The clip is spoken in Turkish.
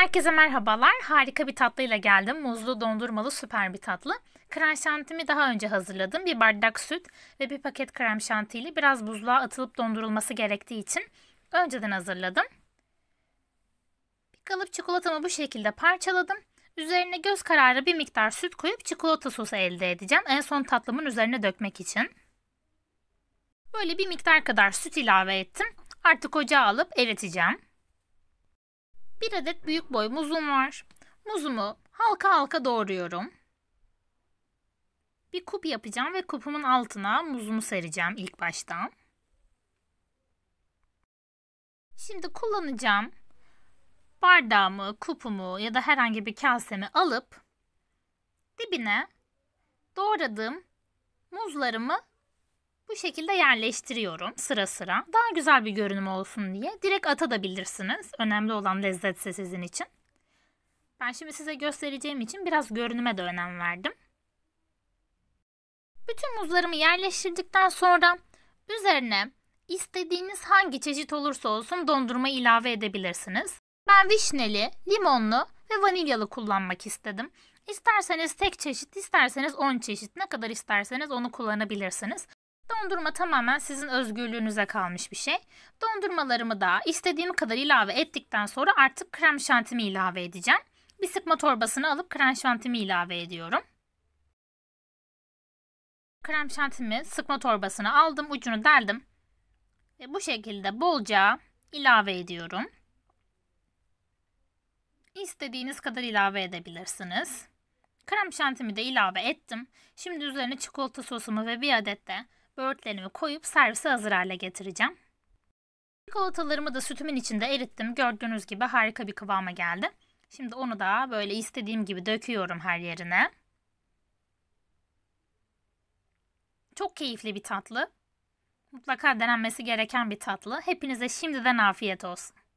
Herkese merhabalar. Harika bir tatlıyla geldim. Muzlu dondurmalı süper bir tatlı. Krem şantimi daha önce hazırladım. Bir bardak süt ve bir paket krem şanti ile biraz buzluğa atılıp dondurulması gerektiği için önceden hazırladım. Bir kalıp çikolatamı bu şekilde parçaladım. Üzerine göz kararı bir miktar süt koyup çikolata sosu elde edeceğim. En son tatlımın üzerine dökmek için. Böyle bir miktar kadar süt ilave ettim. Artık ocağa alıp eriteceğim. Bir adet büyük boy muzum var. Muzumu halka halka doğruyorum. Bir kup yapacağım ve kupumun altına muzumu sereceğim ilk baştan. Şimdi kullanacağım bardağımı, kupumu ya da herhangi bir kasemi alıp dibine doğradığım muzlarımı bu şekilde yerleştiriyorum sıra sıra. Daha güzel bir görünüm olsun diye. Direkt atabilirsiniz. Önemli olan lezzetse sizin için. Ben şimdi size göstereceğim için biraz görünüme de önem verdim. Bütün muzlarımı yerleştirdikten sonra üzerine istediğiniz hangi çeşit olursa olsun dondurma ilave edebilirsiniz. Ben vişneli, limonlu ve vanilyalı kullanmak istedim. İsterseniz tek çeşit, isterseniz 10 çeşit, ne kadar isterseniz onu kullanabilirsiniz. Dondurma tamamen sizin özgürlüğünüze kalmış bir şey. Dondurmalarımı da istediğim kadar ilave ettikten sonra artık krem şantimi ilave edeceğim. Bir sıkma torbasını alıp krem şantimi ilave ediyorum. Krem şantimi sıkma torbasını aldım, ucunu deldim. Ve bu şekilde bolca ilave ediyorum. İstediğiniz kadar ilave edebilirsiniz. Krem şantimi de ilave ettim. Şimdi üzerine çikolata sosumu ve bir adet de Böğürtlerimi koyup servise hazır hale getireceğim. Çikolatalarımı da sütümün içinde erittim. Gördüğünüz gibi harika bir kıvama geldi. Şimdi onu da böyle istediğim gibi döküyorum her yerine. Çok keyifli bir tatlı. Mutlaka denenmesi gereken bir tatlı. Hepinize şimdiden afiyet olsun.